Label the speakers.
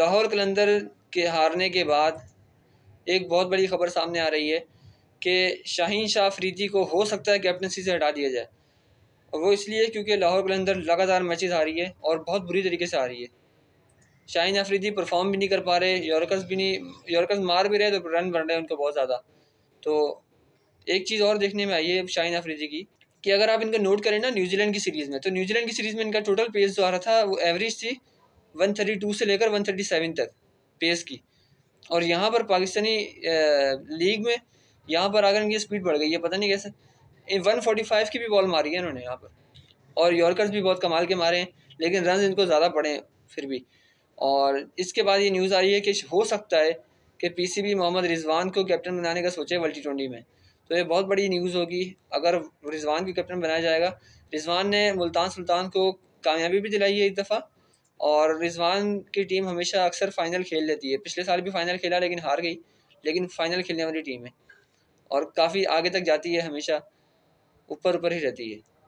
Speaker 1: लाहौर कलंदर के हारने के बाद एक बहुत बड़ी खबर सामने आ रही है कि शाहीन शाह अफरीदी को हो सकता है कैप्टनसी से हटा दिया जाए और वो इसलिए क्योंकि लाहौर कलंदर लगातार मैचेस आ रही है और बहुत बुरी तरीके से आ रही है शाहीन अफरीदी परफॉर्म भी नहीं कर पा रहे यॉर्कर्स भी नहीं यॉर्कर्स मार भी रहे तो रन बन रहे हैं उनको बहुत ज़्यादा तो एक चीज़ और देखने में आई है शाहीन अफरीदी की कि अगर आप इनका नोट करें ना न्यूजीलैंड की सीरीज़ में तो न्यूजीलैंड की सीरीज़ में इनका टोटल पेस जो आ रहा था वो एवरेज थी 132 से लेकर 137 तक पेस की और यहाँ पर पाकिस्तानी लीग में यहाँ पर आकर इनकी स्पीड बढ़ गई है पता नहीं कैसे वन फोर्टी फाइव की भी बॉल मारी है इन्होंने यहाँ पर और यॉर्कर्स भी बहुत कमाल के मारे हैं लेकिन रन इनको ज़्यादा पड़े फिर भी और इसके बाद ये न्यूज़ आ रही है कि हो सकता है कि पीसीबी मोहम्मद रिजवान को कैप्टन बनाने का सोचे वर्ल्टी ट्वेंटी में तो ये बहुत बड़ी न्यूज़ होगी अगर रिजवान को कैप्टन बनाया जाएगा रिजवान ने मुल्तान सुल्तान को कामयाबी भी दिलाई है एक दफ़ा और रिजवान की टीम हमेशा अक्सर फ़ाइनल खेल लेती है पिछले साल भी फ़ाइनल खेला लेकिन हार गई लेकिन फ़ाइनल खेलने वाली टीम है और काफ़ी आगे तक जाती है हमेशा ऊपर ऊपर ही रहती है